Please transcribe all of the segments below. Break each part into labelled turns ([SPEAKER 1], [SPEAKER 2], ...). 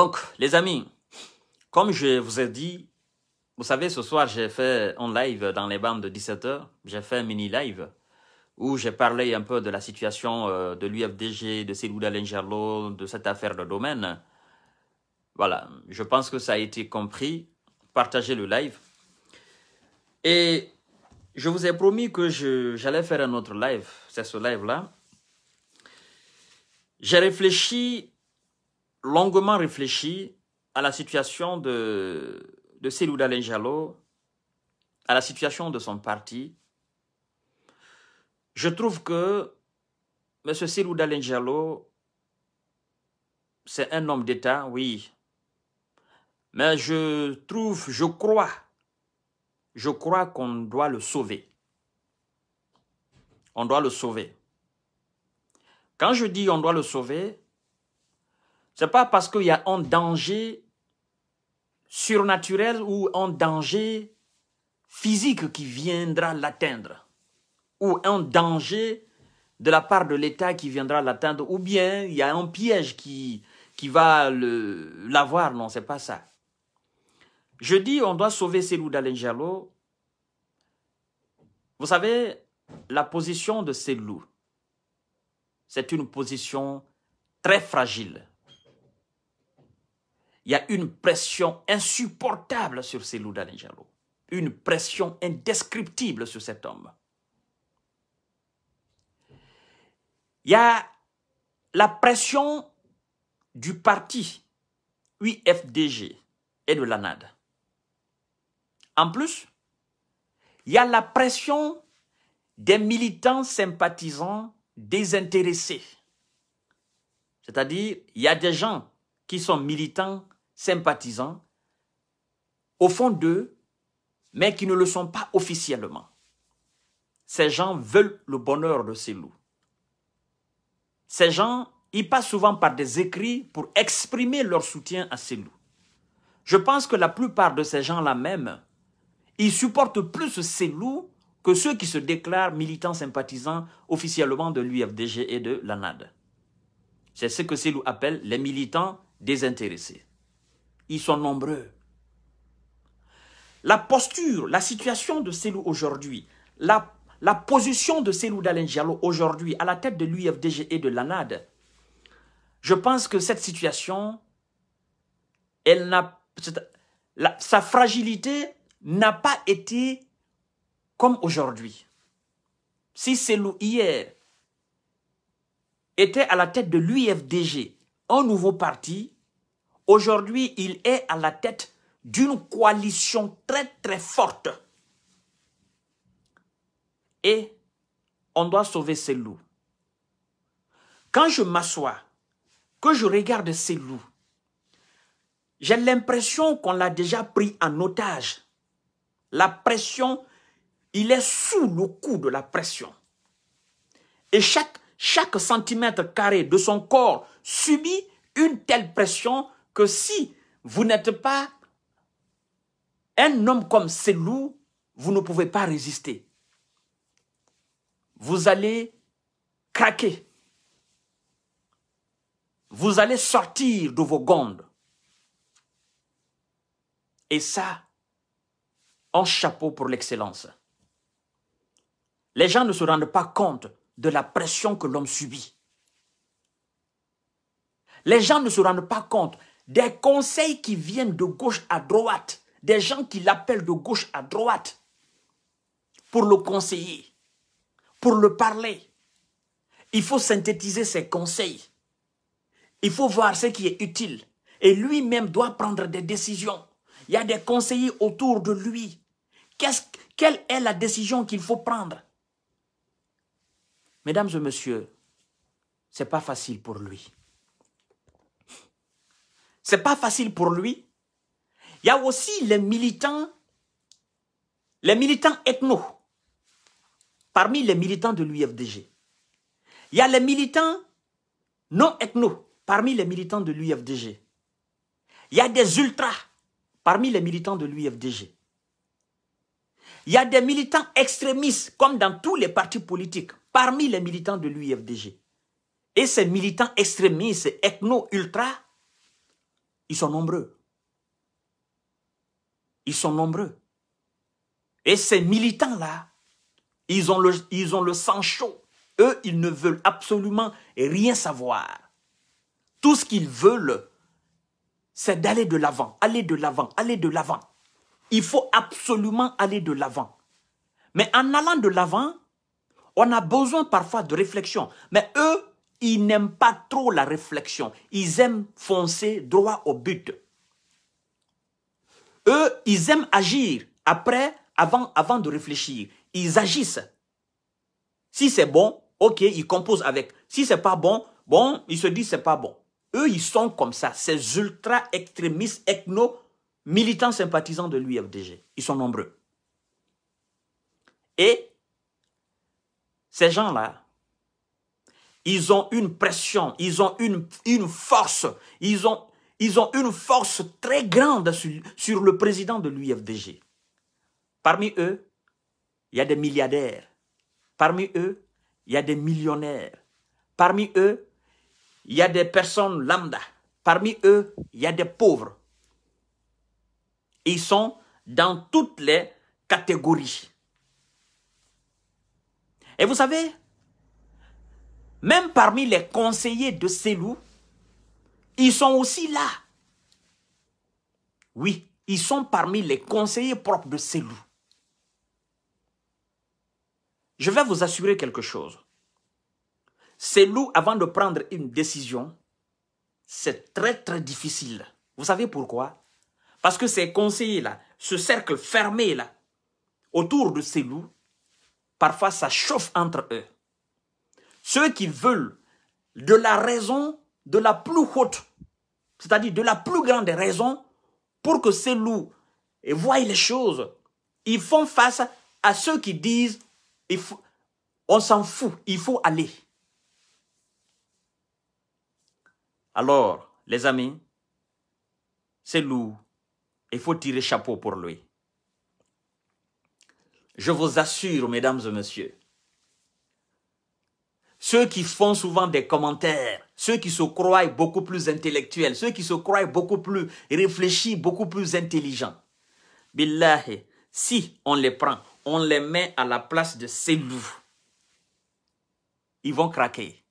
[SPEAKER 1] Donc, les amis, comme je vous ai dit, vous savez, ce soir, j'ai fait un live dans les bandes de 17h. J'ai fait un mini-live où j'ai parlé un peu de la situation euh, de l'UFDG, de Célou d'Alengerlo, de cette affaire de domaine. Voilà, je pense que ça a été compris. Partagez le live. Et je vous ai promis que j'allais faire un autre live. C'est ce live-là. J'ai réfléchi longuement réfléchi à la situation de, de Célou à la situation de son parti, je trouve que M. Célou c'est un homme d'État, oui. Mais je trouve, je crois, je crois qu'on doit le sauver. On doit le sauver. Quand je dis on doit le sauver, n'est pas parce qu'il y a un danger surnaturel ou un danger physique qui viendra l'atteindre, ou un danger de la part de l'État qui viendra l'atteindre, ou bien il y a un piège qui, qui va l'avoir. Non, ce n'est pas ça. Je dis, on doit sauver ces loups Dalenjalo. Vous savez, la position de ces loups, c'est une position très fragile il y a une pression insupportable sur loups D'Angelo, une pression indescriptible sur cet homme. Il y a la pression du parti UFDG et de l'ANAD. En plus, il y a la pression des militants sympathisants désintéressés. C'est-à-dire, il y a des gens qui sont militants sympathisants, au fond d'eux, mais qui ne le sont pas officiellement. Ces gens veulent le bonheur de ces loups. Ces gens y passent souvent par des écrits pour exprimer leur soutien à ces loups. Je pense que la plupart de ces gens-là même, ils supportent plus ces loups que ceux qui se déclarent militants sympathisants officiellement de l'UFDG et de l'ANAD. C'est ce que ces loups appellent les militants désintéressés. Ils sont nombreux. La posture, la situation de Selou aujourd'hui, la, la, position de Selou Dalen aujourd'hui à la tête de l'UFDG et de l'ANAD, je pense que cette situation, elle n'a, sa fragilité n'a pas été comme aujourd'hui. Si Selou hier était à la tête de l'UFDG, un nouveau parti, Aujourd'hui, il est à la tête d'une coalition très très forte. Et on doit sauver ces loups. Quand je m'assois, que je regarde ces loups, j'ai l'impression qu'on l'a déjà pris en otage. La pression, il est sous le coup de la pression. Et chaque, chaque centimètre carré de son corps subit une telle pression que si vous n'êtes pas un homme comme ces loups, vous ne pouvez pas résister. Vous allez craquer. Vous allez sortir de vos gondes. Et ça, en chapeau pour l'excellence. Les gens ne se rendent pas compte de la pression que l'homme subit. Les gens ne se rendent pas compte des conseils qui viennent de gauche à droite, des gens qui l'appellent de gauche à droite pour le conseiller, pour le parler. Il faut synthétiser ses conseils. Il faut voir ce qui est utile. Et lui-même doit prendre des décisions. Il y a des conseillers autour de lui. quelle est la décision qu'il faut prendre Mesdames et messieurs, c'est pas facile pour lui. C'est pas facile pour lui. Il y a aussi les militants, les militants ethno, parmi les militants de l'UFDG. Il y a les militants non ethno, parmi les militants de l'UFDG. Il y a des ultras parmi les militants de l'UFDG. Il y a des militants extrémistes, comme dans tous les partis politiques, parmi les militants de l'UFDG. Et ces militants extrémistes, ethno-ultras, ils sont nombreux. Ils sont nombreux. Et ces militants-là, ils, ont le, ils ont le sang chaud. Eux, ils ne veulent absolument rien savoir. Tout ce qu'ils veulent, c'est d'aller de l'avant, aller de l'avant, aller de l'avant. Il faut absolument aller de l'avant. Mais en allant de l'avant, on a besoin parfois de réflexion. Mais eux, ils n'aiment pas trop la réflexion. Ils aiment foncer droit au but. Eux, ils aiment agir après, avant, avant de réfléchir. Ils agissent. Si c'est bon, ok, ils composent avec. Si c'est pas bon, bon, ils se disent c'est pas bon. Eux, ils sont comme ça. Ces ultra-extrémistes, ethno, militants sympathisants de l'UFDG. Ils sont nombreux. Et ces gens-là, ils ont une pression, ils ont une, force, ils ont, ils ont une force très grande sur le président de l'UFDG. Parmi eux, il y a des milliardaires. Parmi eux, il y a des millionnaires. Parmi eux, il y a des personnes lambda. Parmi eux, il y a des pauvres. Ils sont dans toutes les catégories. Et vous savez, même parmi les conseillers de ces loups, ils sont aussi là. Oui, ils sont parmi les conseillers propres de ces loups. Je vais vous assurer quelque chose. Ces loups, avant de prendre une décision, c'est très très difficile. Vous savez pourquoi Parce que ces conseillers-là, ce cercle fermé-là, autour de ces loups, parfois ça chauffe entre eux. Ceux qui veulent de la raison de la plus haute, c'est-à-dire de la plus grande raison, pour que ces loups voient les choses, ils font face à ceux qui disent, il faut, on s'en fout, il faut aller. Alors, les amis, ces loups, il faut tirer chapeau pour lui. Je vous assure, mesdames et messieurs, ceux qui font souvent des commentaires, ceux qui se croient beaucoup plus intellectuels, ceux qui se croient beaucoup plus réfléchis, beaucoup plus intelligents. Billahi, si on les prend, on les met à la place de ces loups, ils vont craquer.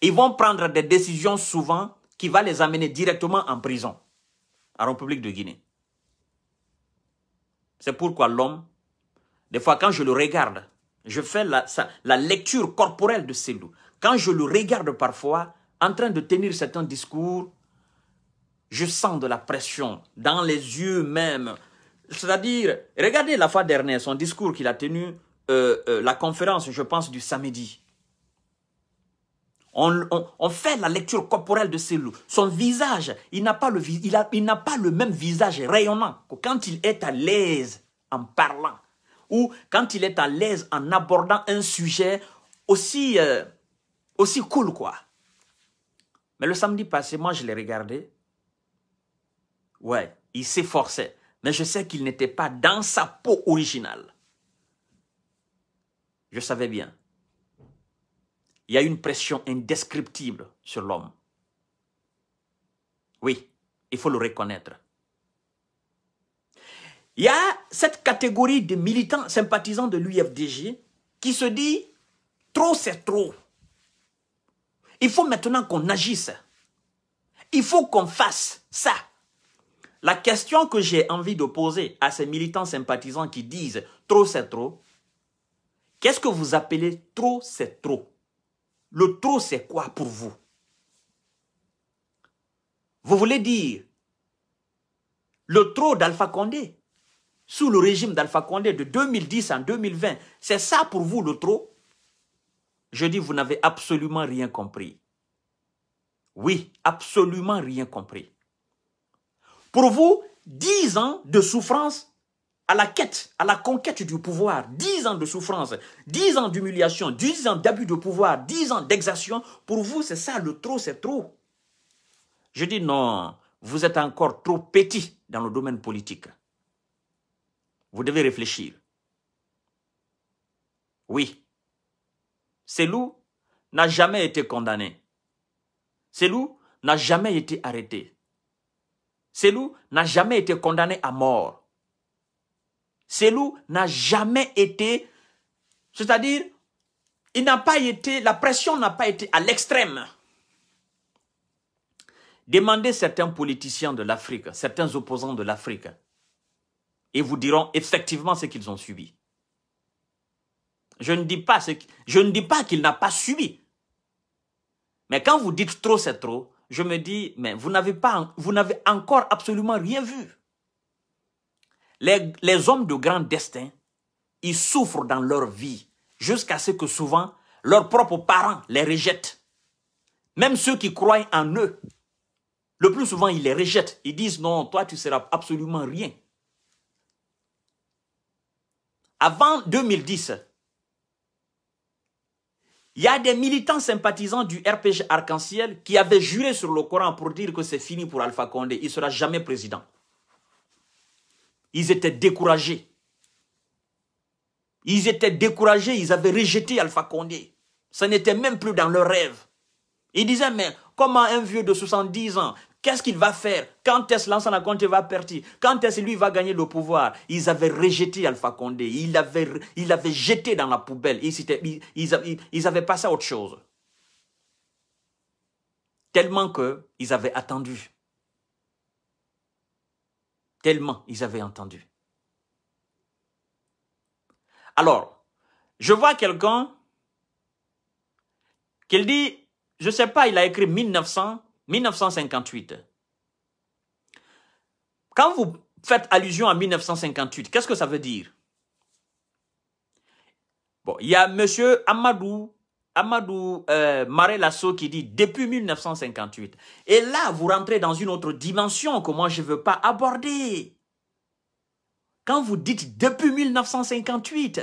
[SPEAKER 1] Ils vont prendre des décisions souvent qui vont les amener directement en prison, à la République de Guinée. C'est pourquoi l'homme, des fois quand je le regarde, je fais la, lecture corporelle de ces loups. Quand je le regarde parfois, en train de tenir certains discours, je sens de la pression dans les yeux même. C'est-à-dire, regardez la fois dernière son discours qu'il a tenu, euh, euh, la conférence, je pense, du samedi. On, fait la lecture corporelle de ces loups. Son visage, il n'a pas, il, pas le même visage rayonnant que quand il est à l'aise en parlant ou quand il est à l'aise en abordant un sujet aussi, euh, aussi cool, quoi. Mais le samedi passé, moi, je l'ai regardé. Ouais, il s'efforçait. Mais je sais qu'il n'était pas dans sa peau originale. Je savais bien. Il y a une pression indescriptible sur l'homme. Oui, il faut le reconnaître. Il y a cette catégorie de militants sympathisants de l'UFDG qui se dit trop c'est trop. Il faut maintenant qu'on agisse. Il faut qu'on fasse ça. La question que j'ai envie de poser à ces militants sympathisants qui disent trop c'est trop, qu'est-ce que vous appelez trop c'est trop Le trop c'est quoi pour vous Vous voulez dire le trop d'Alpha Condé sous le régime d'Alpha Condé de 2010 en 2020, c'est ça pour vous le trop Je dis, vous n'avez absolument rien compris. Oui, absolument rien compris. Pour vous, 10 ans de souffrance à la quête, à la conquête du pouvoir, 10 ans de souffrance, 10 ans d'humiliation, 10 ans d'abus de pouvoir, 10 ans d'exaction, pour vous, c'est ça, le trop, c'est trop. Je dis non, vous êtes encore trop petit dans le domaine politique. Vous devez réfléchir. Oui. loup n'a jamais été condamné. loup n'a jamais été arrêté. loup n'a jamais été condamné à mort. loup n'a jamais été, c'est-à-dire, il n'a pas été, la pression n'a pas été à l'extrême. Demandez certains politiciens de l'Afrique, certains opposants de l'Afrique, et vous diront effectivement ce qu'ils ont subi. Je ne dis pas ce pas qu'il n'a pas subi. Mais quand vous dites trop, c'est trop, je me dis, mais vous n'avez pas, vous n'avez encore absolument rien vu. Les, les hommes de grand destin, ils souffrent dans leur vie jusqu'à ce que souvent leurs propres parents les rejettent. Même ceux qui croient en eux, le plus souvent ils les rejettent. Ils disent non, toi tu seras absolument rien avant 2010, il y a des militants sympathisants du RPG Arc-en-Ciel qui avaient juré sur le Coran pour dire que c'est fini pour Alpha Condé, il ne sera jamais président. Ils étaient découragés. Ils étaient découragés, ils avaient rejeté Alpha Condé. Ça n'était même plus dans leur rêve. Ils disaient, mais comment un vieux de 70 ans Qu'est-ce qu'il va faire Quand est-ce Lansana Conte va partir Quand est-ce lui va gagner le pouvoir Ils avaient rejeté Alpha Condé. Ils l'avaient il avait jeté dans la poubelle. Ils, ils, avaient passé à autre chose. Tellement qu'ils avaient attendu. Tellement ils avaient entendu. Alors, je vois quelqu'un qu'il dit, je ne sais pas, il a écrit 1900 1958. Quand vous faites allusion à 1958, qu'est-ce que ça veut dire Bon, il y a M. Amadou Amadou euh, Maré qui dit depuis 1958. Et là, vous rentrez dans une autre dimension que moi je ne veux pas aborder. Quand vous dites depuis 1958,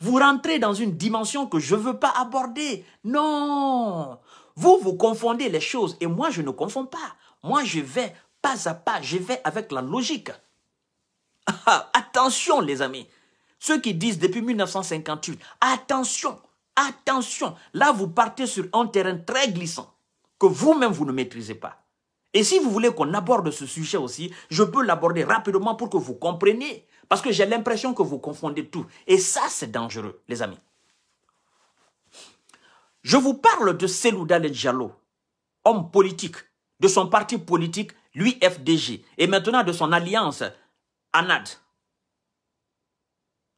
[SPEAKER 1] vous rentrez dans une dimension que je ne veux pas aborder. Non, vous, vous confondez les choses et moi, je ne confonds pas. Moi, je vais pas à pas, je vais avec la logique. Ah, ah, attention, les amis. Ceux qui disent depuis 1958, attention, attention. Là, vous partez sur un terrain très glissant que vous-même, vous ne maîtrisez pas. Et si vous voulez qu'on aborde ce sujet aussi, je peux l'aborder rapidement pour que vous compreniez. Parce que j'ai l'impression que vous confondez tout. Et ça, c'est dangereux, les amis. Je vous parle de Selouda lejalo, homme politique, de son parti politique, l'UFDG, et maintenant de son alliance, ANAD.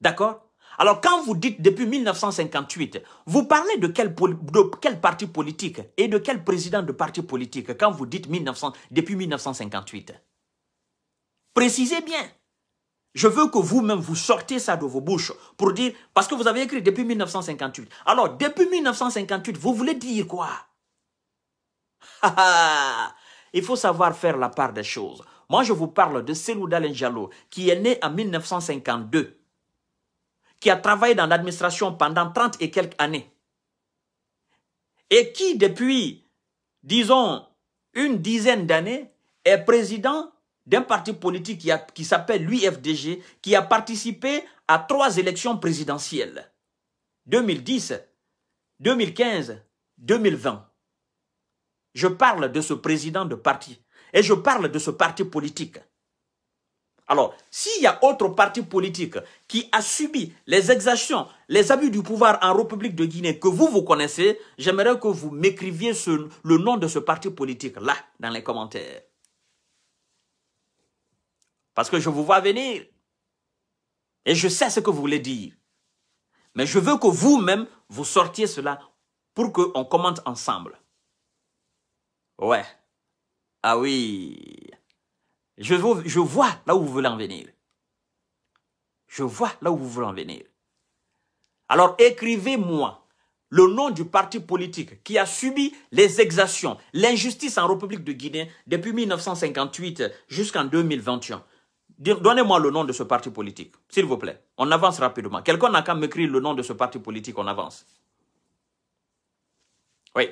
[SPEAKER 1] D'accord Alors quand vous dites depuis 1958, vous parlez de quel, quel, parti politique et de quel président de parti politique quand vous dites 1900, depuis 1958 Précisez bien. Je veux que vous-même, vous sortiez ça de vos bouches pour dire, parce que vous avez écrit depuis 1958. Alors, depuis 1958, vous voulez dire quoi Il faut savoir faire la part des choses. Moi, je vous parle de Selou Dalen qui est né en 1952, qui a travaillé dans l'administration pendant 30 et quelques années, et qui, depuis, disons, une dizaine d'années, est président d'un parti politique qui, qui s'appelle l'UFDG, qui a participé à trois élections présidentielles, 2010, 2015, 2020. Je parle de ce président de parti et je parle de ce parti politique. Alors, s'il y a autre parti politique qui a subi les exactions, les abus du pouvoir en République de Guinée que vous, vous connaissez, j'aimerais que vous m'écriviez le nom de ce parti politique-là dans les commentaires. Parce que je vous vois venir. Et je sais ce que vous voulez dire. Mais je veux que vous-même, vous sortiez cela pour qu'on commente ensemble. Ouais. Ah oui. Je, je vois là où vous voulez en venir. Je vois là où vous voulez en venir. Alors écrivez-moi le nom du parti politique qui a subi les exactions, l'injustice en République de Guinée depuis 1958 jusqu'en 2021. Donnez-moi le nom de ce parti politique, s'il vous plaît. On avance rapidement. Quelqu'un n'a qu'à m'écrire le nom de ce parti politique, on avance. Oui.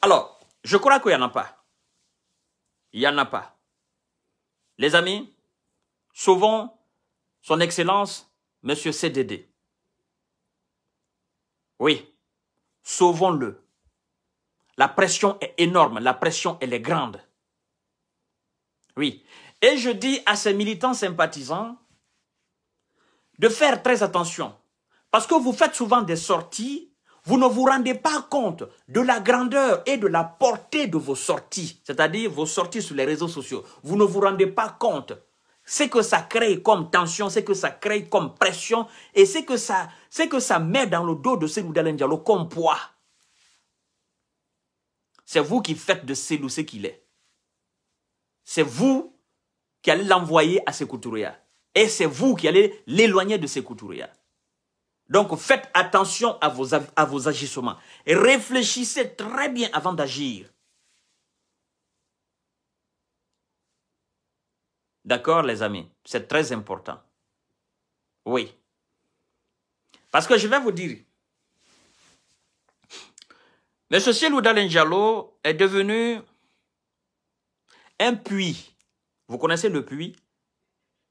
[SPEAKER 1] Alors, je crois qu'il n'y en a pas. Il n'y en a pas. Les amis, sauvons son Excellence, Monsieur CDD. Oui, sauvons-le. La pression est énorme, la pression, elle est grande. Oui, et je dis à ces militants sympathisants de faire très attention. Parce que vous faites souvent des sorties, vous ne vous rendez pas compte de la grandeur et de la portée de vos sorties, c'est-à-dire vos sorties sur les réseaux sociaux. Vous ne vous rendez pas compte c'est que ça crée comme tension, c'est que ça crée comme pression, et c'est que ça, c'est que ça met dans le dos de Célou Diallo comme poids. C'est vous qui faites de Célou ce qu'il est. C'est vous qui allait l'envoyer à couturiers Et c'est vous qui allez l'éloigner de couturiers Donc faites attention à vos, à vos agissements. Et réfléchissez très bien avant d'agir. D'accord, les amis C'est très important. Oui. Parce que je vais vous dire, M. ou dalenjalo est devenu un puits vous connaissez le puits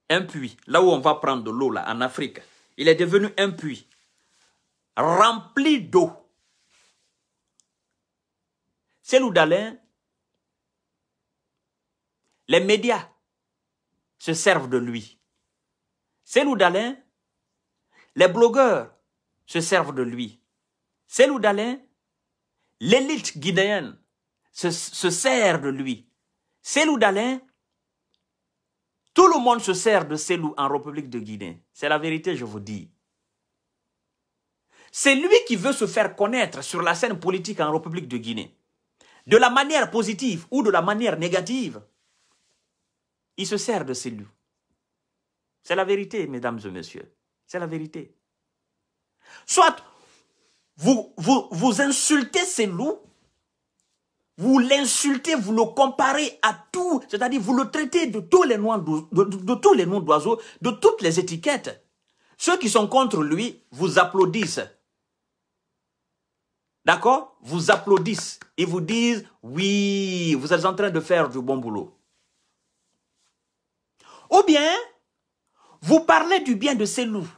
[SPEAKER 1] Un puits, là où on va prendre de l'eau, là, en Afrique. Il est devenu un puits rempli d'eau. Lou d'Alain, les médias se servent de lui. Lou d'Alain, les blogueurs se servent de lui. Lou d'Alain, l'élite guinéenne se, sert de lui. C'est d'Alain, tout le monde se sert de ces loups en République de Guinée. C'est la vérité, je vous dis. C'est lui qui veut se faire connaître sur la scène politique en République de Guinée. De la manière positive ou de la manière négative, il se sert de ces loups. C'est la vérité, mesdames et messieurs. C'est la vérité. Soit vous, vous, vous insultez ces loups vous l'insultez, vous le comparez à tout, c'est-à-dire vous le traitez de tous les noms de, tous les noms d'oiseaux, de toutes les étiquettes. Ceux qui sont contre lui vous applaudissent. D'accord Vous applaudissent. et vous disent, oui, vous êtes en train de faire du bon boulot. Ou bien, vous parlez du bien de ces loups.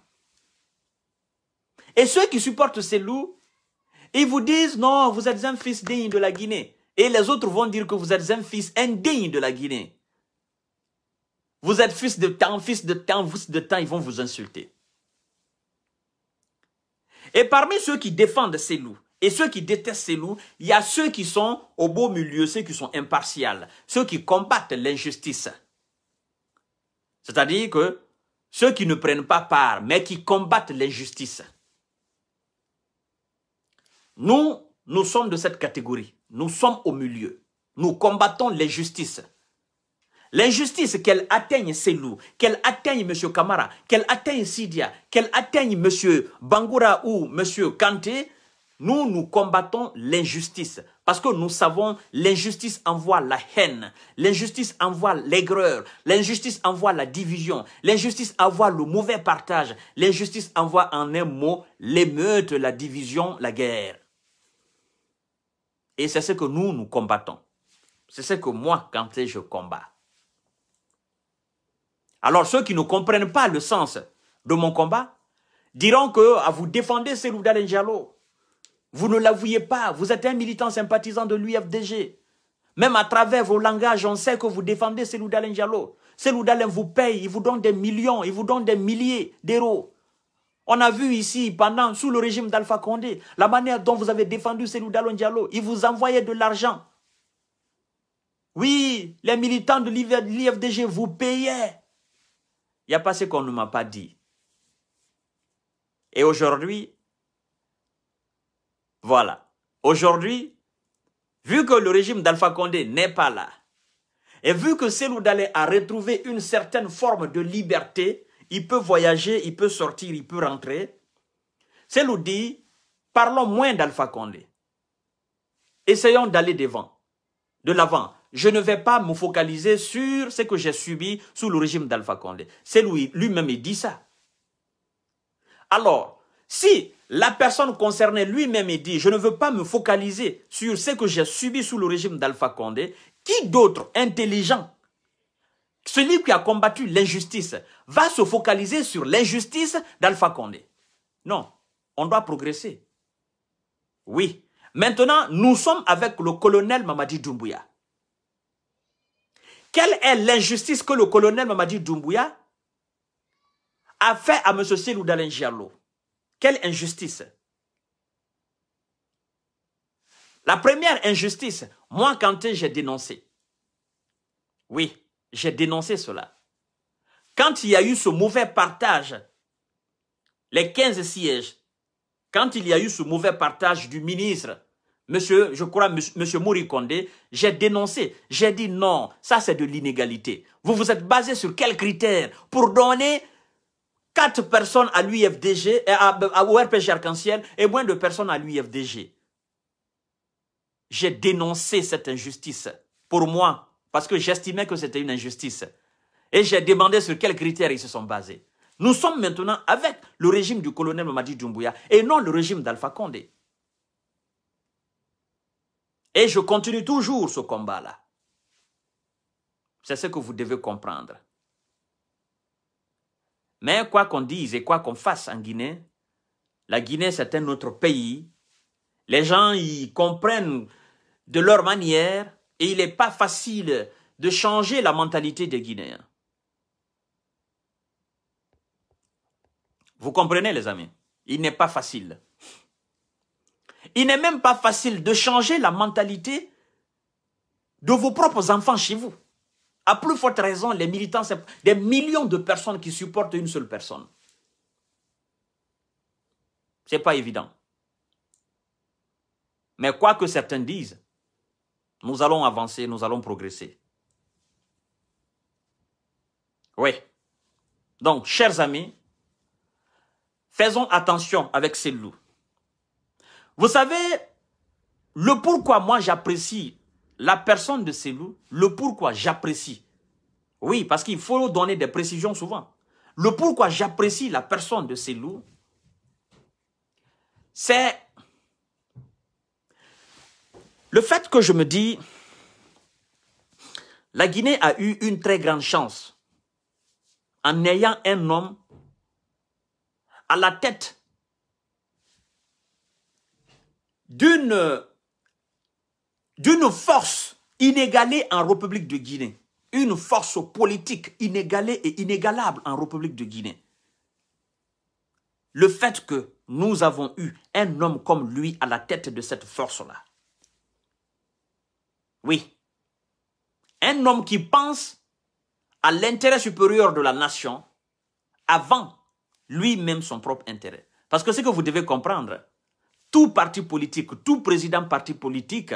[SPEAKER 1] Et ceux qui supportent ces loups, ils vous disent, non, vous êtes un fils digne de la Guinée. Et les autres vont dire que vous êtes un fils indigne de la Guinée. Vous êtes fils de temps, fils de temps, fils de temps, ils vont vous insulter. Et parmi ceux qui défendent ces loups et ceux qui détestent ces loups, il y a ceux qui sont au beau milieu, ceux qui sont impartials, ceux qui combattent l'injustice. C'est-à-dire que ceux qui ne prennent pas part, mais qui combattent l'injustice. Nous, nous sommes de cette catégorie nous sommes au milieu. Nous combattons l'injustice. L'injustice qu'elle atteigne Selou, qu'elle atteigne M. Kamara, qu'elle atteigne Sidia, qu'elle atteigne M. Bangoura ou M. Kanté, nous, nous combattons l'injustice parce que nous savons l'injustice envoie la haine, l'injustice envoie l'aigreur, l'injustice envoie la division, l'injustice envoie le mauvais partage, l'injustice envoie en un mot l'émeute, la division, la guerre. Et c'est ce que nous, nous combattons. C'est ce que moi, quand je combats. Alors ceux qui ne comprennent pas le sens de mon combat diront que à ah, vous défendez Dalen Diallo. Vous ne l'avouez pas. Vous êtes un militant sympathisant de l'UFDG. Même à travers vos langages, on sait que vous défendez Selouda Diallo. Selouda vous paye, il vous donne des millions, il vous donne des milliers d'euros. On a vu ici, pendant, sous le régime d'Alpha Condé, la manière dont vous avez défendu celui d'Alon Diallo. Il vous envoyait de l'argent. Oui, les militants de l'IFDG vous payaient. Il n'y a pas ce qu'on ne m'a pas dit. Et aujourd'hui, voilà. Aujourd'hui, vu que le régime d'Alpha Condé n'est pas là, et vu que Selou a retrouvé une certaine forme de liberté, il peut voyager, il peut sortir, il peut rentrer. C'est nous dit, parlons moins d'Alpha Condé. Essayons d'aller devant, de l'avant. Je ne vais pas me focaliser sur ce que j'ai subi sous le régime d'Alpha Condé. C'est lui, lui-même, il dit ça. Alors, si la personne concernée lui-même dit, je ne veux pas me focaliser sur ce que j'ai subi sous le régime d'Alpha Condé, qui d'autre intelligent celui qui a combattu l'injustice va se focaliser sur l'injustice d'Alpha Condé. Non, on doit progresser. Oui, maintenant, nous sommes avec le colonel Mamadi Doumbouya. Quelle est l'injustice que le colonel Mamadi Doumbouya a fait à M. Selou Quelle injustice La première injustice, moi, quand j'ai dénoncé, oui, j'ai dénoncé cela. Quand il y a eu ce mauvais partage, les 15 sièges, quand il y a eu ce mauvais partage du ministre, monsieur, je crois, monsieur Mourikondé, j'ai dénoncé, j'ai dit non, ça c'est de l'inégalité. Vous vous êtes basé sur quels critères pour donner quatre personnes à l'UFDG, à, au Arc-en-Ciel et moins de personnes à l'UFDG. J'ai dénoncé cette injustice. Pour moi, parce que j'estimais que c'était une injustice. Et j'ai demandé sur quels critères ils se sont basés. Nous sommes maintenant avec le régime du colonel Mamadi Doumbouya et non le régime d'Alpha Condé. Et je continue toujours ce combat-là. C'est ce que vous devez comprendre. Mais quoi qu'on dise et quoi qu'on fasse en Guinée, la Guinée, c'est un autre pays. Les gens y comprennent de leur manière et il n'est pas facile de changer la mentalité des Guinéens. Vous comprenez, les amis Il n'est pas facile. Il n'est même pas facile de changer la mentalité de vos propres enfants chez vous. À plus forte raison, les militants, c'est des millions de personnes qui supportent une seule personne. C'est pas évident. Mais quoi que certains disent, nous allons avancer, nous allons progresser. Oui. Donc, chers amis, faisons attention avec ces loups. Vous savez, le pourquoi moi j'apprécie la personne de ces loups, le pourquoi j'apprécie. Oui, parce qu'il faut donner des précisions souvent. Le pourquoi j'apprécie la personne de ces loups, c'est le fait que je me dis, la Guinée a eu une très grande chance en ayant un homme à la tête d'une d'une force inégalée en République de Guinée, une force politique inégalée et inégalable en République de Guinée. Le fait que nous avons eu un homme comme lui à la tête de cette force-là, oui. Un homme qui pense à l'intérêt supérieur de la nation avant lui-même son propre intérêt. Parce que ce que vous devez comprendre, tout parti politique, tout président parti politique,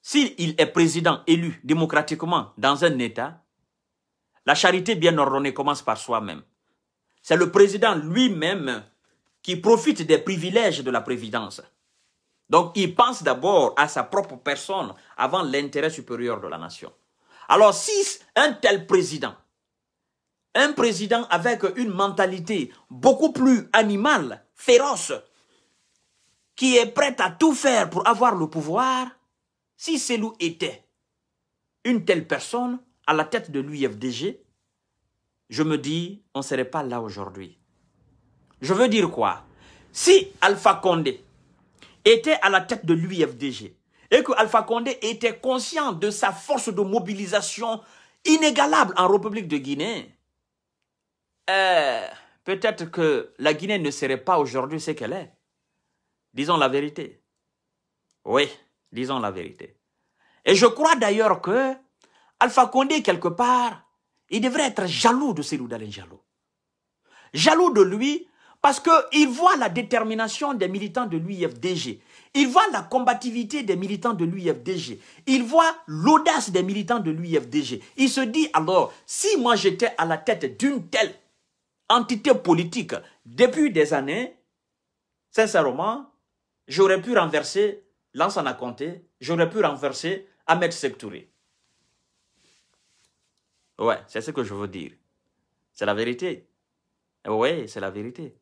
[SPEAKER 1] s'il est président élu démocratiquement dans un État, la charité bien ordonnée commence par soi-même. C'est le président lui-même qui profite des privilèges de la prévidence. Donc il pense d'abord à sa propre personne avant l'intérêt supérieur de la nation. Alors si un tel président, un président avec une mentalité beaucoup plus animale, féroce, qui est prêt à tout faire pour avoir le pouvoir, si Selou était une telle personne à la tête de l'UFDG, je me dis, on ne serait pas là aujourd'hui. Je veux dire quoi Si Alpha Condé était à la tête de l'UFDG et que Alpha Condé était conscient de sa force de mobilisation inégalable en République de Guinée, euh, peut-être que la Guinée ne serait pas aujourd'hui ce qu'elle est. Disons la vérité. Oui, disons la vérité. Et je crois d'ailleurs que Alpha Condé, quelque part, il devrait être jaloux de celui d'aller Jaloux. Jaloux de lui parce qu'il voit la détermination des militants de l'UIFDG. Il voit la combativité des militants de l'UIFDG. Il voit l'audace des militants de l'UIFDG. Il se dit alors, si moi j'étais à la tête d'une telle entité politique depuis des années, sincèrement, j'aurais pu renverser a compté, j'aurais pu renverser Ahmed Sektouré. Ouais, c'est ce que je veux dire. C'est la vérité. Oui, c'est la vérité.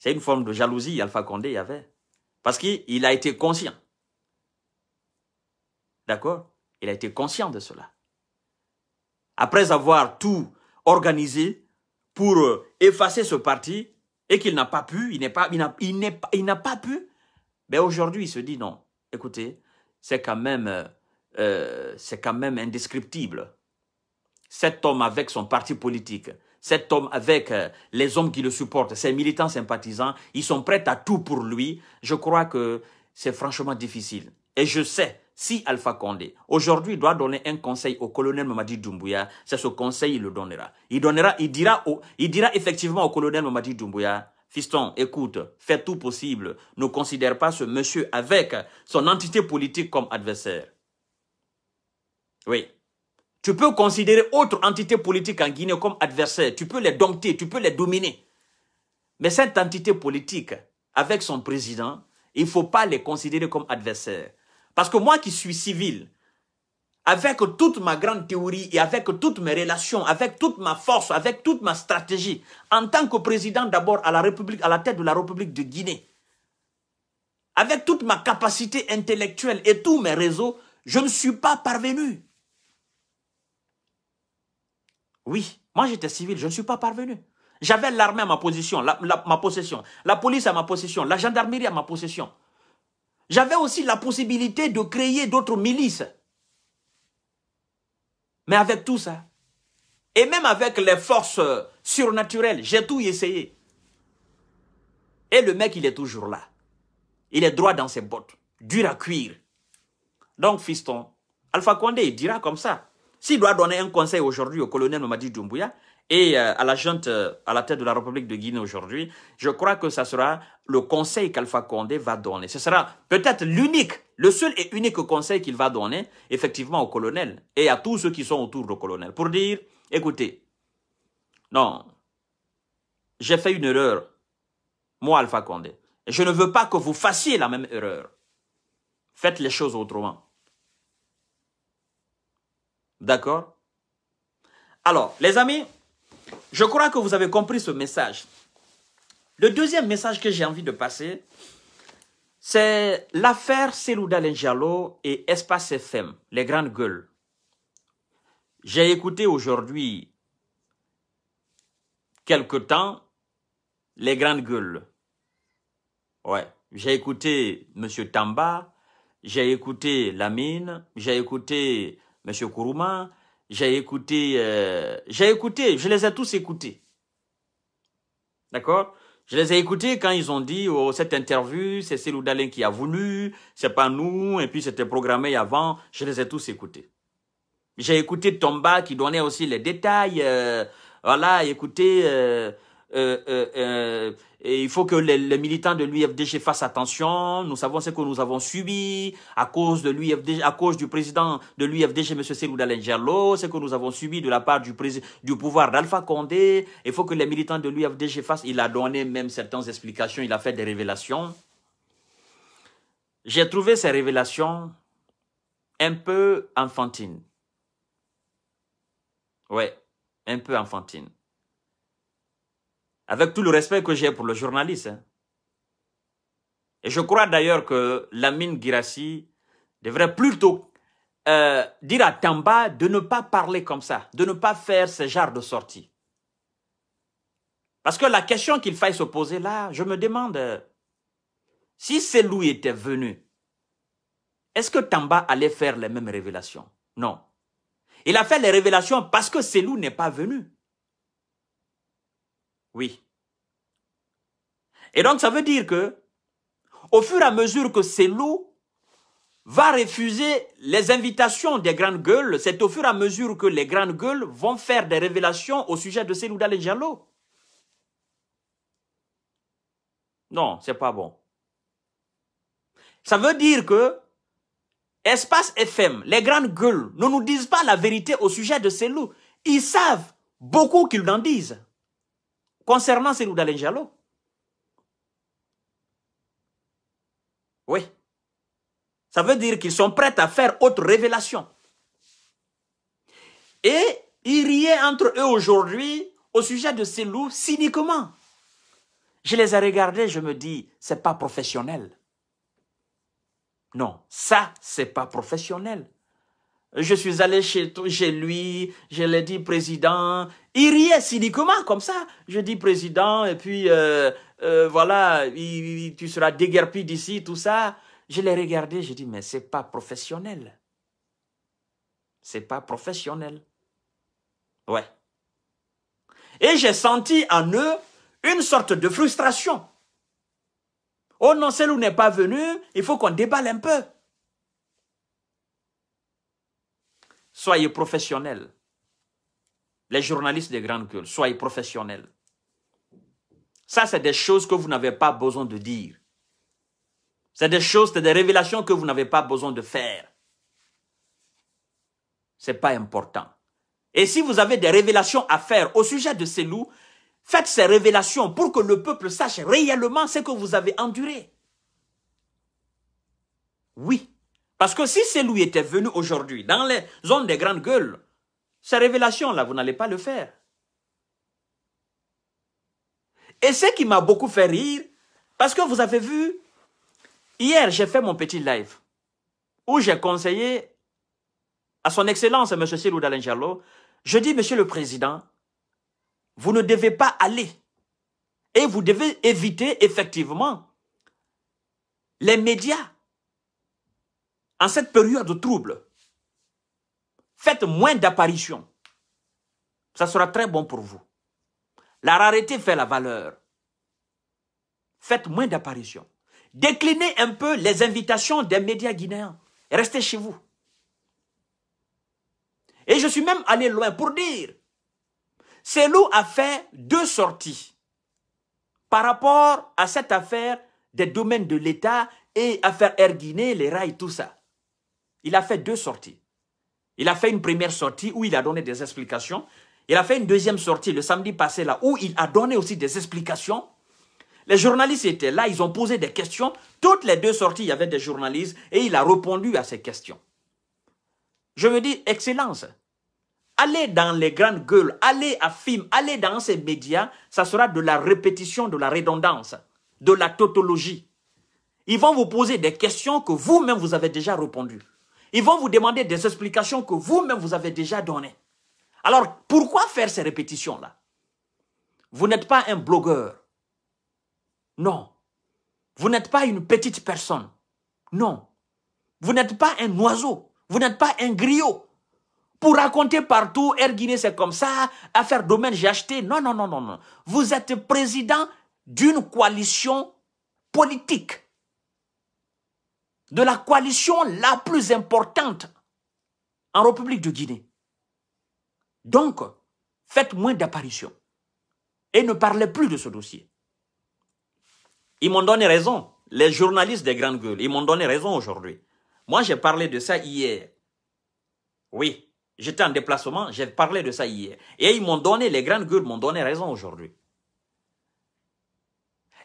[SPEAKER 1] C'est une forme de jalousie, Alpha Condé y avait. Parce qu'il a été conscient. D'accord Il a été conscient de cela. Après avoir tout organisé pour euh, effacer ce parti et qu'il n'a pas pu, il n'a pas, pas pu, mais ben aujourd'hui il se dit non. Écoutez, c'est quand même, euh, euh, c'est quand même indescriptible. Cet homme avec son parti politique, cet homme avec euh, les hommes qui le supportent, ses militants sympathisants, ils sont prêts à tout pour lui. Je crois que c'est franchement difficile. Et je sais, si Alpha Condé, aujourd'hui, doit donner un conseil au colonel Mamadi Doumbouya, c'est ce conseil il le donnera. Il, donnera, il, dira, il dira effectivement au colonel Mamadi Doumbouya, Fiston, écoute, fais tout possible. Ne considère pas ce monsieur avec son entité politique comme adversaire. Oui, tu peux considérer autre entité politique en Guinée comme adversaire. Tu peux les dompter, tu peux les dominer. Mais cette entité politique, avec son président, il ne faut pas les considérer comme adversaires. Parce que moi qui suis civil, avec toute ma grande théorie et avec toutes mes relations, avec toute ma force, avec toute ma stratégie, en tant que président d'abord à à la tête de la République de Guinée, avec toute ma capacité intellectuelle et tous mes réseaux, je ne suis pas parvenu oui, moi j'étais civil, je ne suis pas parvenu. J'avais l'armée à ma position, la, ma possession, la police à ma possession, la gendarmerie à ma possession. J'avais aussi la possibilité de créer d'autres milices. Mais avec tout ça, et même avec les forces euh, surnaturelles, j'ai tout essayé. Et le mec, il est toujours là. Il est droit dans ses bottes, dur à cuire. Donc, fiston, Alpha Condé, il dira comme ça. S'il doit donner un conseil aujourd'hui au colonel Mamadi Doumbouya et euh, à la gente euh, à la tête de la République de Guinée aujourd'hui, je crois que ça sera le conseil qu'Alpha Condé va donner. Ce sera peut-être l'unique, le seul et unique conseil qu'il va donner effectivement au colonel et à tous ceux qui sont autour du colonel pour dire, écoutez, non, j'ai fait une erreur, moi Alpha Condé. Je ne veux pas que vous fassiez la même erreur. Faites les choses autrement. D'accord Alors, les amis, je crois que vous avez compris ce message. Le deuxième message que j'ai envie de passer, c'est l'affaire Selouda Lenjalo et Espace FM, les grandes gueules. J'ai écouté aujourd'hui, quelque temps, les grandes gueules. Ouais, j'ai écouté M. Tamba, j'ai écouté Lamine, j'ai écouté Monsieur Kourouma, j'ai écouté, euh, j'ai écouté, je les ai tous écoutés. D'accord Je les ai écoutés quand ils ont dit, oh, cette interview, c'est celui qui a voulu, c'est pas nous, et puis c'était programmé avant, je les ai tous écoutés. J'ai écouté Tomba qui donnait aussi les détails, euh, voilà, écoutez, euh, euh, euh, euh, il faut que les, militants de l'UFDG fassent attention. Nous savons ce que nous avons subi à cause de à cause du président de l'UFDG, M. Selouda Lengerlo, ce que nous avons subi de la part du, du pouvoir d'Alpha Condé. Il faut que les militants de l'UFDG fassent. Il a donné même certaines explications, il a fait des révélations. J'ai trouvé ces révélations un peu enfantines. Ouais, un peu enfantines. Avec tout le respect que j'ai pour le journaliste. Hein. Et je crois d'ailleurs que Lamine Girassi devrait plutôt euh, dire à Tamba de ne pas parler comme ça, de ne pas faire ce genre de sortie. Parce que la question qu'il faille se poser là, je me demande, euh, si c'est lui était venu, est-ce que Tamba allait faire les mêmes révélations Non. Il a fait les révélations parce que Selou n'est pas venu. Oui. Et donc, ça veut dire que, au fur et à mesure que ces loups va refuser les invitations des grandes gueules, c'est au fur et à mesure que les grandes gueules vont faire des révélations au sujet de ces loups Non, c'est pas bon. Ça veut dire que Espace FM, les grandes gueules ne nous disent pas la vérité au sujet de ces loups. Ils savent beaucoup qu'ils n'en disent concernant ces loups d'Alenjalo, Oui. Ça veut dire qu'ils sont prêts à faire autre révélation. Et il riaient entre eux aujourd'hui au sujet de ces loups cyniquement. Je les ai regardés, je me dis, c'est pas professionnel. Non, ça, c'est pas professionnel. Je suis allé chez, chez lui, je l'ai dit président. Il riait cyniquement comme ça. Je dis président, et puis euh, euh, voilà, tu seras déguerpi d'ici, tout ça. Je l'ai regardé, j'ai dit, mais c'est pas professionnel. C'est pas professionnel. Ouais. Et j'ai senti en eux une sorte de frustration. Oh non, celle où n'est pas venu, il faut qu'on déballe un peu. Soyez professionnels. Les journalistes des grandes gueules. soyez professionnels. Ça, c'est des choses que vous n'avez pas besoin de dire. C'est des choses, c'est des révélations que vous n'avez pas besoin de faire. C'est pas important. Et si vous avez des révélations à faire au sujet de ces loups, faites ces révélations pour que le peuple sache réellement ce que vous avez enduré. Oui, parce que si c'est lui était venu aujourd'hui dans les zones des grandes gueules, ces révélations-là, vous n'allez pas le faire. Et ce qui m'a beaucoup fait rire, parce que vous avez vu, hier, j'ai fait mon petit live où j'ai conseillé à son excellence, M. Cyril Dalenjalo, je dis, Monsieur le Président, vous ne devez pas aller et vous devez éviter effectivement les médias en cette période de trouble, faites moins d'apparitions. Ça sera très bon pour vous. La rareté fait la valeur. Faites moins d'apparitions. Déclinez un peu les invitations des médias guinéens. Restez chez vous. Et je suis même allé loin pour dire, loup a fait deux sorties par rapport à cette affaire des domaines de l'État et affaire Air les rails, tout ça. Il a fait deux sorties. Il a fait une première sortie où il a donné des explications. Il a fait une deuxième sortie le samedi passé là où il a donné aussi des explications. Les journalistes étaient là, ils ont posé des questions. Toutes les deux sorties, il y avait des journalistes et il a répondu à ces questions. Je me dis Excellence, allez dans les grandes gueules, allez à film, allez dans ces médias, ça sera de la répétition, de la redondance, de la tautologie. Ils vont vous poser des questions que vous-même vous avez déjà répondu. Ils vont vous demander des explications que vous-même vous avez déjà données. Alors, pourquoi faire ces répétitions-là Vous n'êtes pas un blogueur. Non. Vous n'êtes pas une petite personne. Non. Vous n'êtes pas un oiseau. Vous n'êtes pas un griot. Pour raconter partout, Air Guinée c'est comme ça, affaire domaine j'ai acheté. Non, non, non, non, non. Vous êtes président d'une coalition politique de la coalition la plus importante en République de Guinée. Donc, faites moins d'apparitions et ne parlez plus de ce dossier. Ils m'ont donné raison, les journalistes des grandes gueules, ils m'ont donné raison aujourd'hui. Moi, j'ai parlé de ça hier. Oui, j'étais en déplacement, j'ai parlé de ça hier. Et ils m'ont donné, les grandes gueules m'ont donné raison aujourd'hui.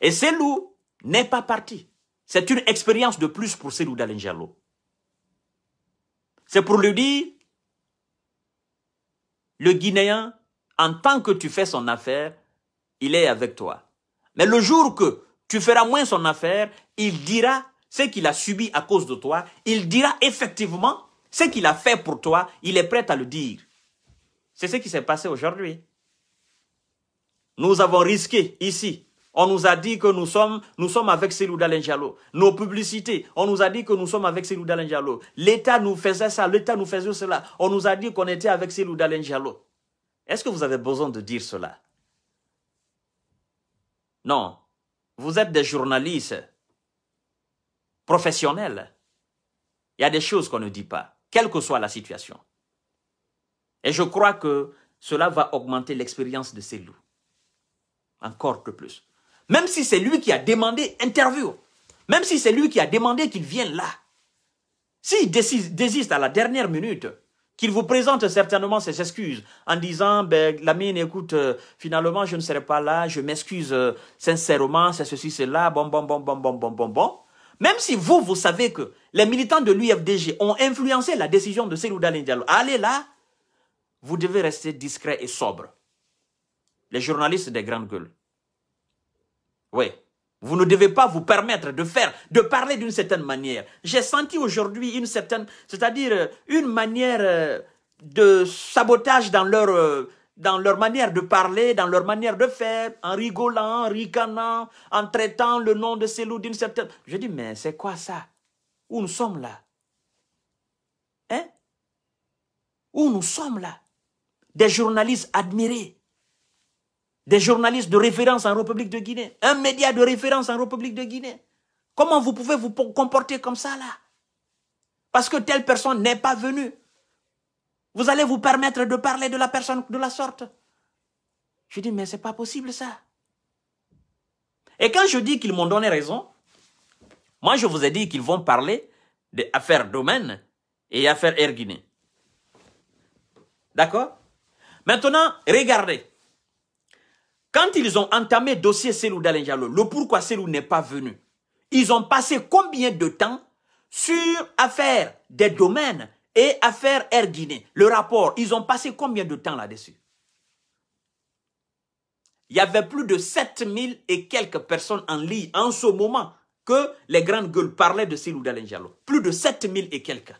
[SPEAKER 1] Et loup n'est pas parti. C'est une expérience de plus pour Cédou Dalingelo. C'est pour lui dire, le Guinéen, en tant que tu fais son affaire, il est avec toi. Mais le jour que tu feras moins son affaire, il dira ce qu'il a subi à cause de toi, il dira effectivement ce qu'il a fait pour toi, il est prêt à le dire. C'est ce qui s'est passé aujourd'hui. Nous avons risqué ici on nous a dit que nous sommes, nous sommes avec Selou Dalenjalo. Nos publicités, on nous a dit que nous sommes avec Selou Dalenjalo. L'État nous faisait ça, l'État nous faisait cela. On nous a dit qu'on était avec Selou Dalenjalo. Est-ce que vous avez besoin de dire cela Non. Vous êtes des journalistes professionnels. Il y a des choses qu'on ne dit pas, quelle que soit la situation. Et je crois que cela va augmenter l'expérience de ces loups. Encore de plus. Même si c'est lui qui a demandé interview. Même si c'est lui qui a demandé qu'il vienne là. S'il désiste à la dernière minute, qu'il vous présente certainement ses excuses en disant, ben, Lamine, écoute, euh, finalement, je ne serai pas là, je m'excuse euh, sincèrement, c'est ceci, c'est là, bon, bon, bon, bon, bon, bon, bon, bon. Même si vous, vous savez que les militants de l'UFDG ont influencé la décision de Selou Diallo, allez là, vous devez rester discret et sobre. Les journalistes des grandes gueules. Oui. Vous ne devez pas vous permettre de faire, de parler d'une certaine manière. J'ai senti aujourd'hui une certaine, c'est-à-dire euh, une manière euh, de sabotage dans leur, euh, dans leur manière de parler, dans leur manière de faire, en rigolant, en ricanant, en traitant le nom de ces loups d'une certaine... Je dis, mais c'est quoi ça Où nous sommes là Hein Où nous sommes là Des journalistes admirés, des journalistes de référence en République de Guinée, un média de référence en République de Guinée. Comment vous pouvez vous comporter comme ça là Parce que telle personne n'est pas venue. Vous allez vous permettre de parler de la personne de la sorte. Je dis, mais n'est pas possible ça. Et quand je dis qu'ils m'ont donné raison, moi je vous ai dit qu'ils vont parler d'affaires affaires domaine et affaires air Guinée. D'accord Maintenant, regardez. Quand ils ont entamé dossier Selou Dalenjalo, le pourquoi Selou n'est pas venu, ils ont passé combien de temps sur affaire des domaines et affaire Air Guinée, le rapport, ils ont passé combien de temps là-dessus Il y avait plus de 7000 et quelques personnes en ligne en ce moment que les grandes gueules parlaient de Selou Dalenjalo. Plus de 7000 et quelques.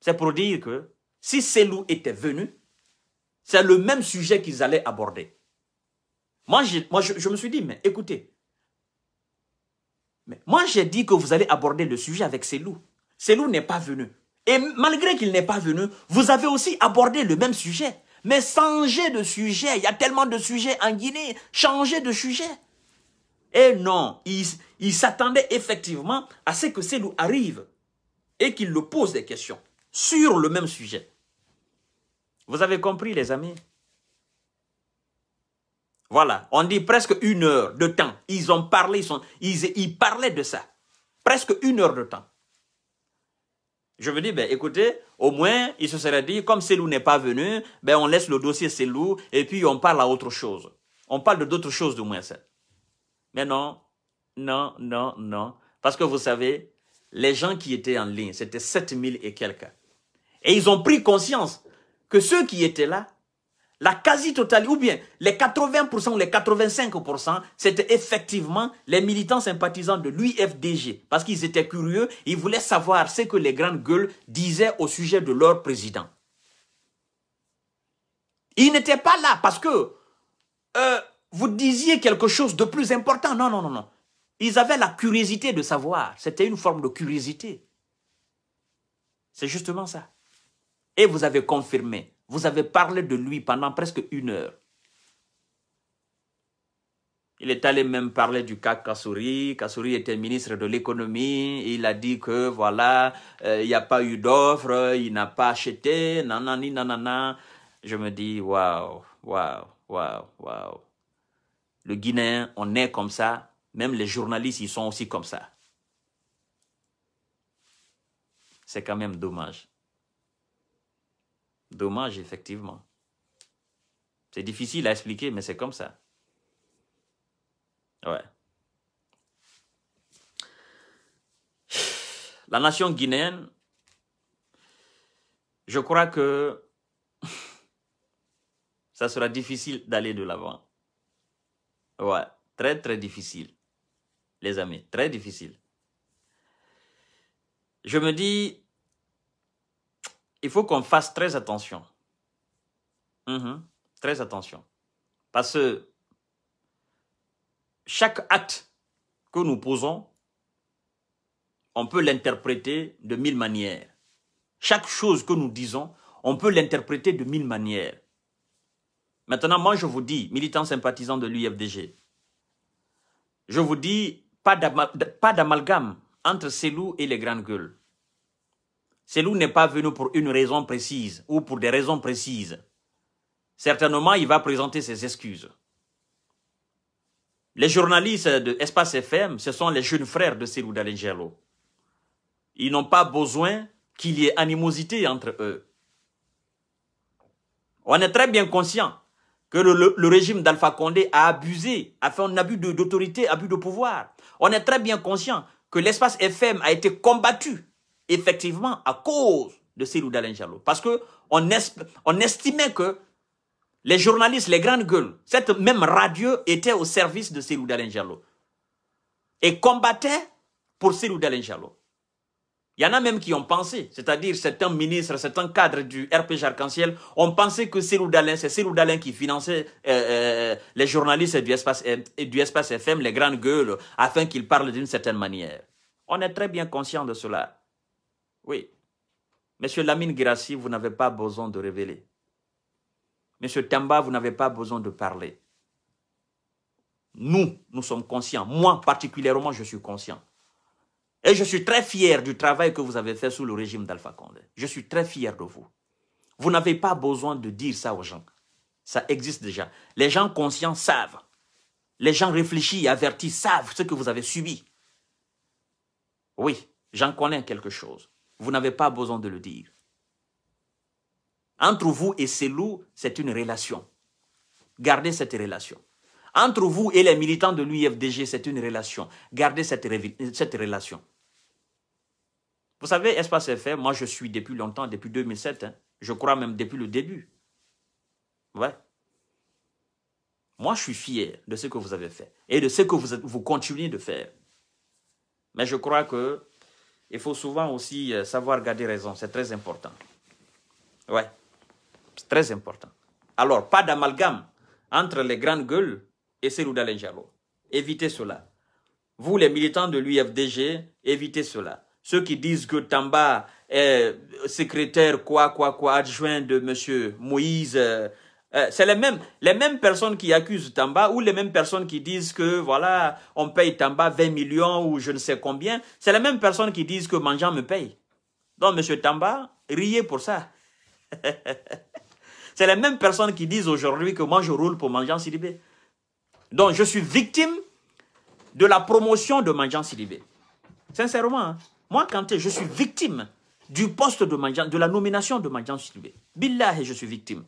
[SPEAKER 1] C'est pour dire que si Selou était venu, c'est le même sujet qu'ils allaient aborder. Moi, je, me suis dit, mais écoutez, mais moi, j'ai dit que vous allez aborder le sujet avec Ces loups n'est pas venu. Et malgré qu'il n'est pas venu, vous avez aussi abordé le même sujet. Mais changez de sujet. Il y a tellement de sujets en Guinée. Changez de sujet. Et non, il, il s'attendait effectivement à ce que loups arrive et qu'il le pose des questions sur le même sujet. Vous avez compris, les amis Voilà, on dit presque une heure de temps. Ils ont parlé, ils, sont, ils, parlaient de ça. Presque une heure de temps. Je me dis, ben, écoutez, au moins, il se serait dit, comme loups n'est pas venu, ben, on laisse le dossier Selou et puis on parle à autre chose. On parle de d'autres choses, du moins, ça. Mais non, non, non, non. Parce que vous savez, les gens qui étaient en ligne, c'était 7000 et quelques. Et ils ont pris conscience que ceux qui étaient là, la quasi-totalité, ou bien les 80% ou les 85%, c'était effectivement les militants sympathisants de l'UFDG. Parce qu'ils étaient curieux, ils voulaient savoir ce que les grandes gueules disaient au sujet de leur président. Ils n'étaient pas là parce que euh, vous disiez quelque chose de plus important. Non, non, non, non. Ils avaient la curiosité de savoir. C'était une forme de curiosité. C'est justement ça. Et vous avez confirmé. Vous avez parlé de lui pendant presque une heure. Il est allé même parler du cas Kassouri. Kassouri était ministre de l'économie. Il a dit que voilà, euh, il n'y a pas eu d'offre, il n'a pas acheté, nanani, nanana. Je me dis, waouh, waouh, waouh, waouh. Le Guinéen, on est comme ça. Même les journalistes, ils sont aussi comme ça. C'est quand même dommage. Dommage, effectivement. C'est difficile à expliquer, mais c'est comme ça. Ouais. La nation guinéenne, je crois que ça sera difficile d'aller de l'avant. Ouais, très très difficile, les amis, très difficile. Je me dis, il faut qu'on fasse très attention. Mhm. très attention. Parce que chaque acte que nous posons, on peut l'interpréter de mille manières. Chaque chose que nous disons, on peut l'interpréter de mille manières. Maintenant, moi, je vous dis, militant sympathisant de l'UFDG, je vous dis, pas d'amalgame entre ces loups et les grandes gueules loup n'est pas venu pour une raison précise ou pour des raisons précises. Certainement, il va présenter ses excuses. Les journalistes de Espace FM, ce sont les jeunes frères de Celou D'Alengelo. Ils n'ont pas besoin qu'il y ait animosité entre eux. On est très bien conscient que le, régime d'Alpha Condé a abusé, a fait un abus d'autorité, abus de pouvoir. On est très bien conscient que l'espace FM a été combattu effectivement à cause de Cyril Dalen Parce que on, estimait que les journalistes, les grandes gueules, cette même radio était au service de Cyril Dalen et combattait pour Cyril Dalen Il y en a même qui ont pensé, c'est-à-dire certains ministres, certains cadres du RPG Arc-en-Ciel ont pensé que Cyril Dallin, c'est Cyril qui finançait euh, euh, les journalistes du espace, euh, du espace FM, les grandes gueules, afin qu'ils parlent d'une certaine manière. On est très bien conscient de cela. Oui. Monsieur Lamine Girassi, vous n'avez pas besoin de révéler. Monsieur Tamba, vous n'avez pas besoin de parler. Nous, nous sommes conscients. Moi, particulièrement, je suis conscient. Et je suis très fier du travail que vous avez fait sous le régime d'Alpha Condé. Je suis très fier de vous. Vous n'avez pas besoin de dire ça aux gens. Ça existe déjà. Les gens conscients savent. Les gens réfléchis avertis savent ce que vous avez subi. Oui, j'en connais quelque chose. Vous n'avez pas besoin de le dire. Entre vous et ces loups, c'est une relation. Gardez cette relation. Entre vous et les militants de l'UFDG, c'est une relation. Gardez cette, cette relation. Vous savez, Espace fait moi je suis depuis longtemps, depuis 2007, hein. je crois même depuis le début. Ouais. Moi, je suis fier de ce que vous avez fait et de ce que vous continuez de faire. Mais je crois que il faut souvent aussi euh, savoir garder raison, c'est très important. Ouais, c'est très important. Alors, pas d'amalgame entre les grandes gueules et d'Alain Dalenjalo. Évitez cela. Vous, les militants de l'UFDG, évitez cela. Ceux qui disent que Tamba est secrétaire, quoi, quoi, quoi, adjoint de M. Moïse, euh, euh, c'est les mêmes, les mêmes personnes qui accusent Tamba ou les mêmes personnes qui disent que voilà, on paye Tamba 20 millions ou je ne sais combien. C'est les mêmes personnes qui disent que mangeant me paye. Donc, M. Tamba, riez pour ça. c'est les mêmes personnes qui disent aujourd'hui que moi je roule pour mangeant Silibé. Donc, je suis victime de la promotion de Manjan Silibé. Sincèrement, hein. moi, quand je suis victime du poste de Manjan, de la nomination de Manjan Sidibé. Billah, je suis victime.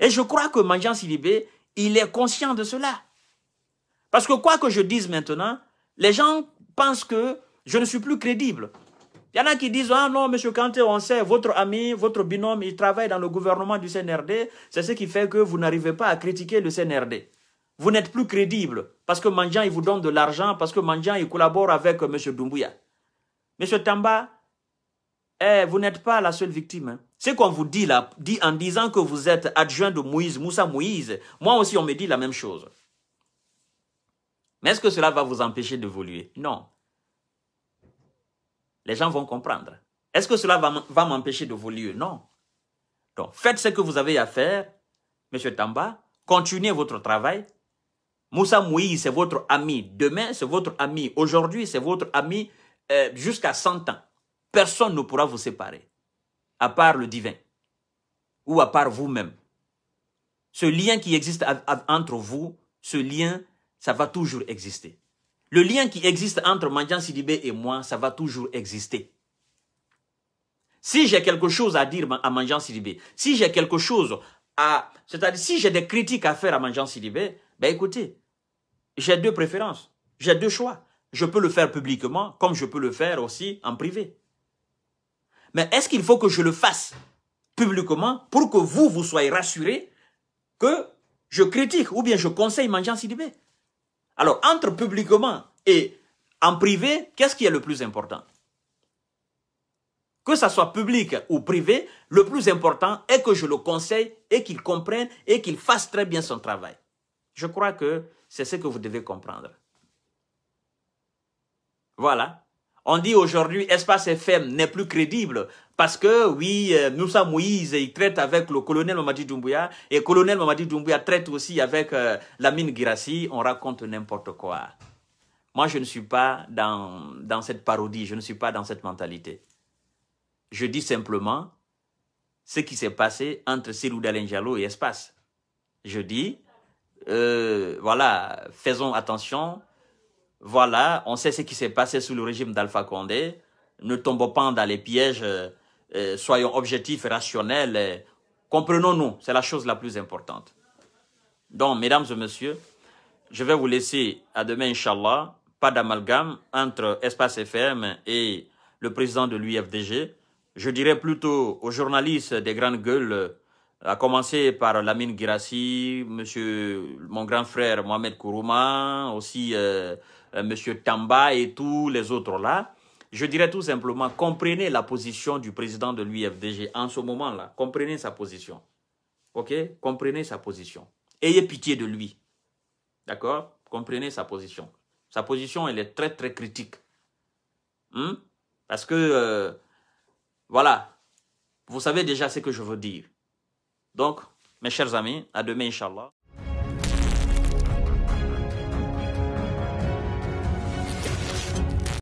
[SPEAKER 1] Et je crois que Manjan Silibé, il est conscient de cela. Parce que quoi que je dise maintenant, les gens pensent que je ne suis plus crédible. Il y en a qui disent, ah non, monsieur Kanté, on sait, votre ami, votre binôme, il travaille dans le gouvernement du CNRD. C'est ce qui fait que vous n'arrivez pas à critiquer le CNRD. Vous n'êtes plus crédible parce que Manjan, il vous donne de l'argent, parce que Manjan, il collabore avec euh, M. Doumbouya. Monsieur Tamba, eh, vous n'êtes pas la seule victime. Hein. Ce qu'on vous dit là, dit en disant que vous êtes adjoint de Moïse, Moussa Moïse, moi aussi on me dit la même chose. Mais est-ce que cela va vous empêcher d'évoluer Non. Les gens vont comprendre. Est-ce que cela va m'empêcher d'évoluer Non. Donc, faites ce que vous avez à faire, Monsieur Tamba. Continuez votre travail. Moussa Moïse, c'est votre ami. Demain, c'est votre ami. Aujourd'hui, c'est votre ami euh, jusqu'à 100 ans. Personne ne pourra vous séparer à part le divin ou à part vous-même. Ce lien qui existe entre vous, ce lien, ça va toujours exister. Le lien qui existe entre Mandjan Sidibé et moi, ça va toujours exister. Si j'ai quelque chose à dire à Mandjan Sidibé, si j'ai quelque chose à... C'est-à-dire, si j'ai des critiques à faire à Mandjan Sidibé, ben écoutez, j'ai deux préférences, j'ai deux choix. Je peux le faire publiquement comme je peux le faire aussi en privé. Mais est-ce qu'il faut que je le fasse publiquement pour que vous, vous soyez rassurés que je critique ou bien je conseille Mangian Sidibé Alors, entre publiquement et en privé, qu'est-ce qui est le plus important que ça soit public ou privé, le plus important est que je le conseille et qu'il comprenne et qu'il fasse très bien son travail. Je crois que c'est ce que vous devez comprendre. Voilà. On dit aujourd'hui, Espace FM n'est plus crédible parce que, oui, euh, Moussa Moïse, il traite avec le colonel Mamadi Doumbouya et colonel Mamadi Doumbouya traite aussi avec euh, Lamine Girassi. On raconte n'importe quoi. Moi, je ne suis pas dans, dans cette parodie, je ne suis pas dans cette mentalité. Je dis simplement ce qui s'est passé entre Sirou Dalenjalo et Espace. Je dis, euh, voilà, faisons attention voilà, on sait ce qui s'est passé sous le régime d'Alpha Condé, ne tombons pas dans les pièges, euh, euh, soyons objectifs, rationnels, euh, comprenons-nous, c'est la chose la plus importante. Donc, mesdames et messieurs, je vais vous laisser à demain, Inch'Allah, pas d'amalgame entre Espace FM et le président de l'UFDG. Je dirais plutôt aux journalistes des grandes gueules, à commencer par Lamine Girassi, monsieur, mon grand frère Mohamed Kourouma, aussi... Euh, Monsieur Tamba et tous les autres là, je dirais tout simplement, comprenez la position du président de l'UFDG en ce moment-là. Comprenez sa position. OK Comprenez sa position. Ayez pitié de lui. D'accord Comprenez sa position. Sa position, elle est très, très critique. Hmm? Parce que, euh, voilà, vous savez déjà ce que je veux dire. Donc, mes chers amis, à demain, Inch'Allah.